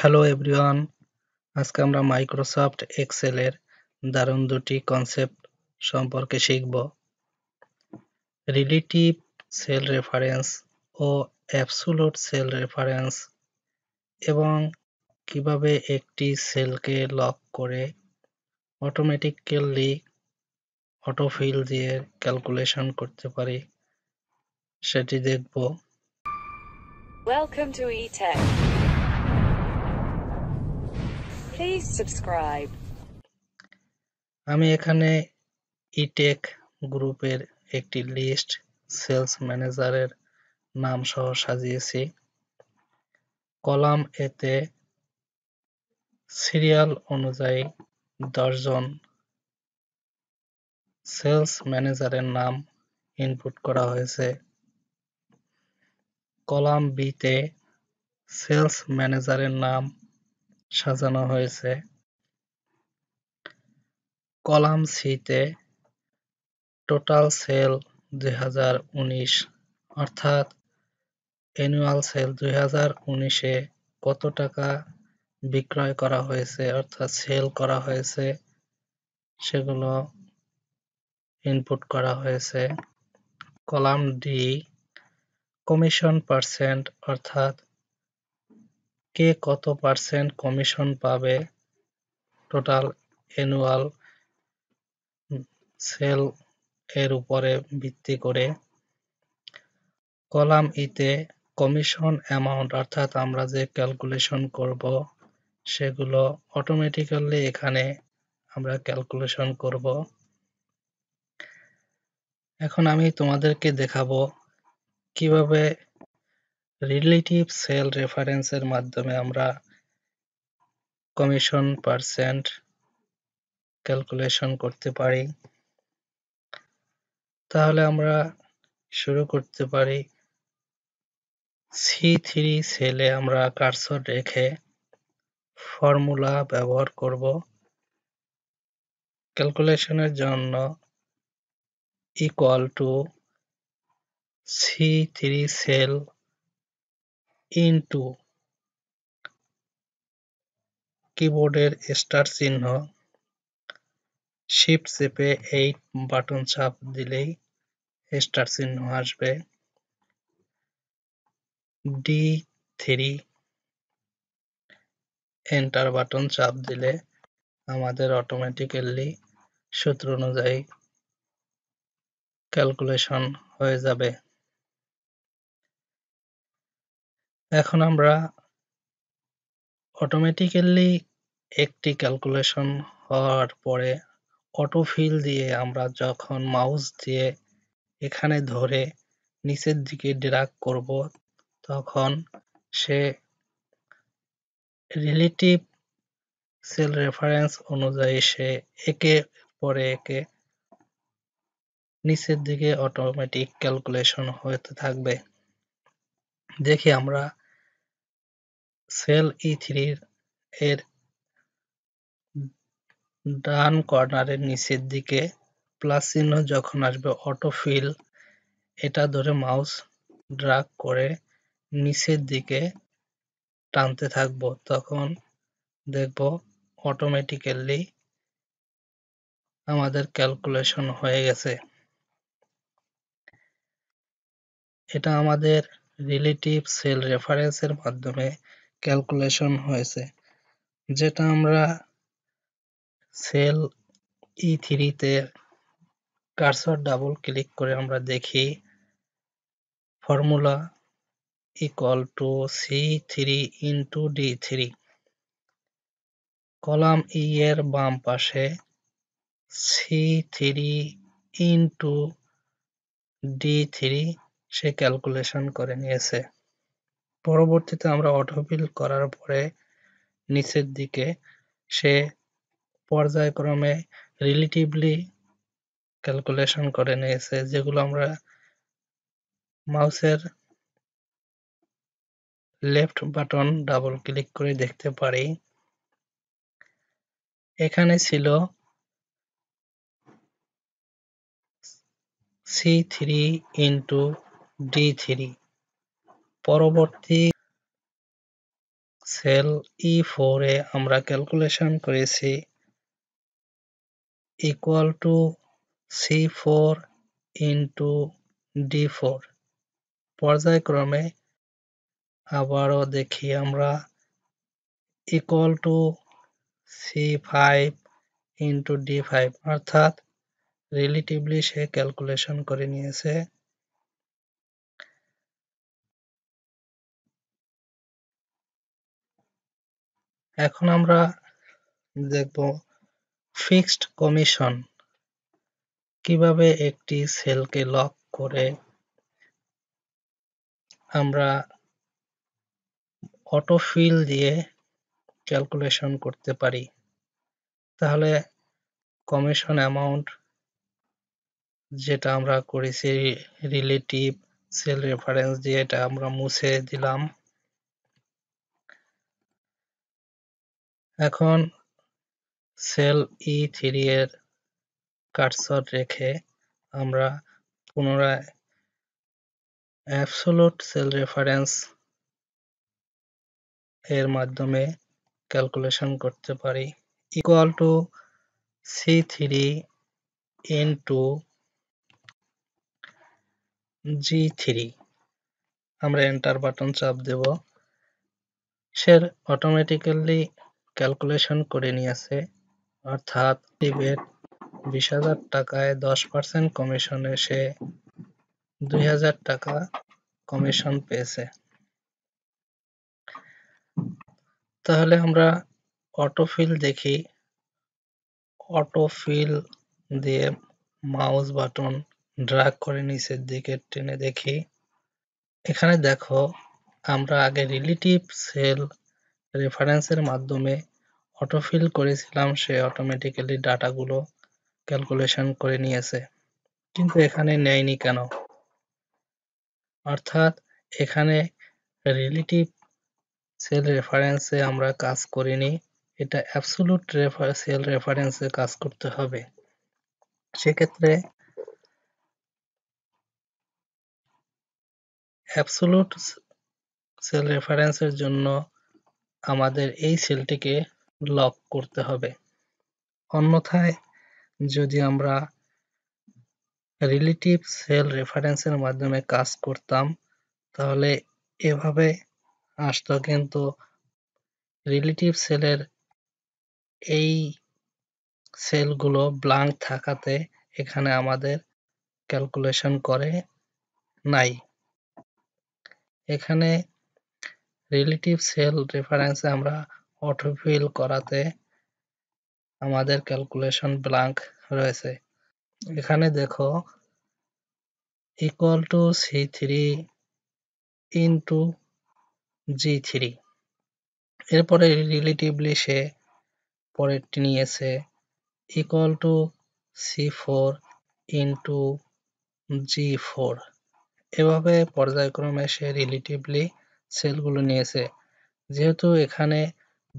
Hello everyone আজকে আমরা Microsoft এক্সেলের দারুণ দুটি কনসেপ্ট সম্পর্কে শিখব রিলেটিভ সেল রেফারেন্স ও অ্যাবসুলুট সেল রেফারেন্স এবং কিভাবে একটি সেলকে লক করে অটোমেটিক্যালি অটোফিল দিয়ে ক্যালকুলেশন করতে পারি সেটি দেখব Welcome to eTech. Please subscribe. আমি এখানে ইটেক গ্রুপের একটি লিস্ট সেলস ম্যানেজারের নাম সহ সাজিয়েছি কলাম এতে সিরিয়াল অনুযায়ী দশজন সেলস ম্যানেজারের নাম ইনপুট করা হয়েছে কলাম বিতে সেলস ম্যানেজারের নাম সাজানো হয়েছে কলাম সিতে টোটাল সেল দুই অর্থাৎ অ্যানুয়াল সেল দুই হাজার উনিশে কত টাকা বিক্রয় করা হয়েছে অর্থাৎ সেল করা হয়েছে সেগুলো ইনপুট করা হয়েছে কলাম ডি কমিশন পার্সেন্ট অর্থাৎ কে কত পার্সেন্ট কমিশন পাবে টোটাল অ্যানুয়াল সেল এর উপরে ভিত্তি করে কলাম ইতে কমিশন অ্যামাউন্ট অর্থাৎ আমরা যে ক্যালকুলেশন করব সেগুলো অটোমেটিক্যালি এখানে আমরা ক্যালকুলেশন করব এখন আমি তোমাদেরকে দেখাবো কিভাবে রিলেটিভ সেল রেফারেন্সের মাধ্যমে আমরা কমিশন পার্সেন্ট ক্যালকুলেশন করতে পারি তাহলে আমরা শুরু করতে পারি সি থ্রি সেলে আমরা কার্সর রেখে ফর্মুলা ব্যবহার করব ক্যালকুলেশনের জন্য equal to C three cell into কিবোর্ডের স্টার চিহ্ন শিফট চেপে এই বাটন চাপ দিলেই স্টার চিহ্ন আসবে ডি থ্রি এন্টার বাটন চাপ দিলে আমাদের অটোমেটিক্যালি সূত্র অনুযায়ী ক্যালকুলেশন হয়ে যাবে এখন আমরা অটোমেটিক্যালি একটি ক্যালকুলেশন হওয়ার পরে অটোফিল দিয়ে আমরা যখন মাউস দিয়ে এখানে ধরে নিচের দিকে ড্রাগ করব তখন সে রিলেটিভ সেল রেফারেন্স অনুযায়ী সে একে পরে একে নিচের দিকে অটোমেটিক ক্যালকুলেশন হতে থাকবে দেখি আমরা সেল ই e থ্রি এর ডান কর্নারের নিচের দিকে প্লাস চিহ্ন যখন আসবে অটো ফিল এটা ধরে মাউস ড্রাগ করে নিচের দিকে টানতে থাকব তখন দেখব অটোমেটিক্যালি আমাদের ক্যালকুলেশন হয়ে গেছে এটা আমাদের রিলেটিভ সেল রেফারেন্সের মাধ্যমে ক্যালকুলেশন হয়েছে যেটা আমরা সেল ই থ্রি তে কার্সর ডাবল ক্লিক করে আমরা দেখি formula equal to C three into D three column E এর বাম পাশে C three into D three সে ক্যালকুলেশন করে নিয়েছে পরবর্তীতে আমরা অটোফিল করার পরে নিচের দিকে সে পর্যায়ক্রমে রিলেটিভলি ক্যালকুলেশন করে নিয়েছে যেগুলো আমরা মাউসের লেফট বাটন ডাবল ক্লিক করে দেখতে পারি এখানে ছিল C three into D three পরবর্তী সেল ই e ফোরে আমরা ক্যালকুলেশন করেছি equal to C four into D four পর্যায়ক্রমে আবারও দেখি আমরা equal to C five into D five অর্থাৎ রিলেটিভলি সে ক্যালকুলেশন করে নিয়েছে এখন আমরা দেখব ফিক্সড কমিশন কিভাবে একটি সেলকে লক করে আমরা অটোফিল দিয়ে ক্যালকুলেশন করতে পারি তাহলে কমিশন অ্যামাউন্ট যেটা আমরা করেছি রিলেটিভ সেল রেফারেন্স দিয়ে এটা আমরা মুছে দিলাম এখন সেল ই e থ্রি এর কার্সর রেখে আমরা পুনরায় অ্যাবসোলুট সেল রেফারেন্স এর মাধ্যমে ক্যালকুলেশন করতে পারি equal to C three into G three আমরা এন্টার বাটন চাপ দেব সে অটোমেটিক্যালি ক্যালকুলেশন করে নিয়েছে অর্থাৎ টিবের বিশ হাজার টাকায় দশ পার্সেন্ট কমিশনে সে দুই হাজার টাকা কমিশন পেয়েছে তাহলে আমরা অটোফিল দেখি অটোফিল দিয়ে মাউস বাটন ড্রাগ করে নিচের দিকে টেনে দেখি এখানে দেখো আমরা আগে রিলেটিভ সেল রেফারেন্সের মাধ্যমে অটোফিল করেছিলাম সে অটোমেটিক্যালি ডাটাগুলো ক্যালকুলেশন করে নিয়েছে কিন্তু এখানে নেয়নি কেন অর্থাৎ এখানে রিলেটিভ সেল রেফারেন্সে আমরা কাজ করিনি এটা অ্যাবসুলুট রেফার সেল রেফারেন্সে কাজ করতে হবে সেক্ষেত্রে অ্যাবসুলুট সেল রেফারেন্সের জন্য আমাদের এই সেলটিকে লক করতে হবে অন্যথায় যদি আমরা রিলেটিভ সেল রেফারেন্সের মাধ্যমে কাজ করতাম তাহলে এভাবে আসতো কিন্তু রিলেটিভ সেলের এই সেলগুলো ব্লাঙ্ক থাকাতে এখানে আমাদের ক্যালকুলেশন করে নাই এখানে রিলেটিভ সেল রেফারেন্সে আমরা অটোফিল করাতে আমাদের ক্যালকুলেশন ব্লাঙ্ক রয়েছে এখানে দেখো equal to C three into G three এরপরে রিলেটিভলি সে পরেরটি নিয়েছে equal to C four into G four এভাবে পর্যায়ক্রমে সে রিলেটিভলি সেলগুলো নিয়েছে যেহেতু এখানে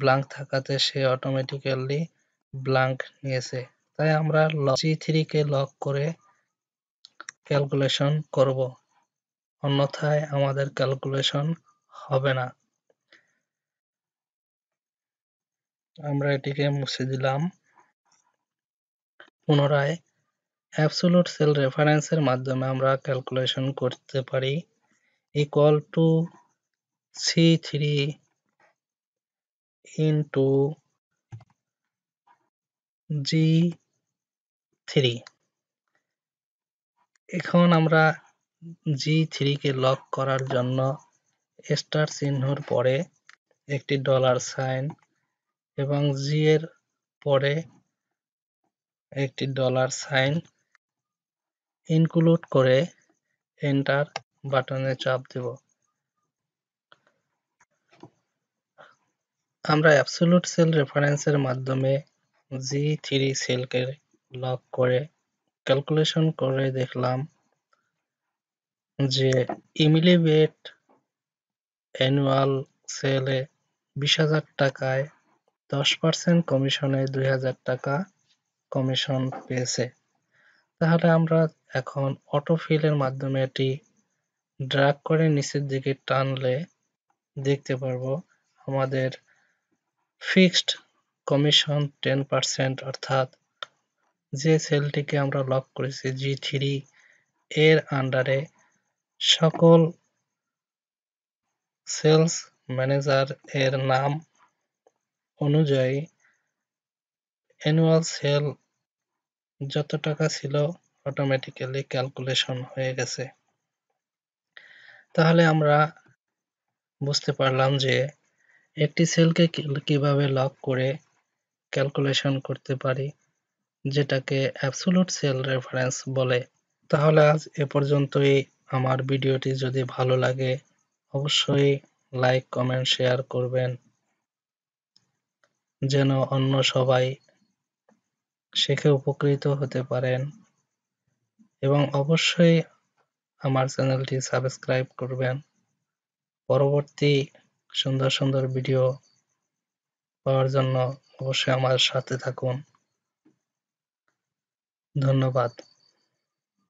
ব্লাঙ্ক থাকাতে সে অটোমেটিক্যালি ব্লাঙ্ক নিয়েছে তাই আমরা জি কে লক করে ক্যালকুলেশন করব অন্যথায় আমাদের ক্যালকুলেশন হবে না আমরা এটিকে মুছে দিলাম পুনরায় অ্যাবসোলুট সেল রেফারেন্সের মাধ্যমে আমরা ক্যালকুলেশন করতে পারি equal to three three into G three এখন আমরা জি কে লক করার জন্য স্টার চিহ্নর পরে একটি ডলার সাইন এবং জি এর পরে একটি ডলার সাইন ইনক্লুড করে এন্টার বাটনে চাপ দেব আমরা অ্যাবসোলুট সেল রেফারেন্সের মাধ্যমে জি থ্রি সেলকে লক করে ক্যালকুলেশন করে দেখলাম যে ইমিলিবেট অ্যানুয়াল সেলে বিশ হাজার টাকায় দশ পার্সেন্ট কমিশনে দুই হাজার টাকা কমিশন পেয়েছে তাহলে আমরা এখন অটোফিলের মাধ্যমে এটি ড্রাগ করে নিচের দিকে টানলে দেখতে পারবো আমাদের ফিক্সড কমিশন টেন পার্সেন্ট অর্থাৎ যে সেলটিকে আমরা লক করেছি জি থ্রি এর আন্ডারে সকল সেলস ম্যানেজার এর নাম অনুযায়ী অ্যানুয়াল সেল যত টাকা ছিল অটোমেটিক্যালি ক্যালকুলেশন হয়ে গেছে তাহলে আমরা বুঝতে পারলাম যে একটি সেলকে কিভাবে লক করে ক্যালকুলেশন করতে পারি যেটাকে অ্যাবসোলুট সেল রেফারেন্স বলে তাহলে আজ এ পর্যন্তই আমার ভিডিওটি যদি ভালো লাগে অবশ্যই লাইক কমেন্ট শেয়ার করবেন যেন অন্য সবাই শিখে উপকৃত হতে পারেন এবং অবশ্যই আমার চ্যানেলটি সাবস্ক্রাইব করবেন পরবর্তী সুন্দর সুন্দর ভিডিও পাওয়ার জন্য অবশ্যই আমার সাথে থাকুন ধন্যবাদ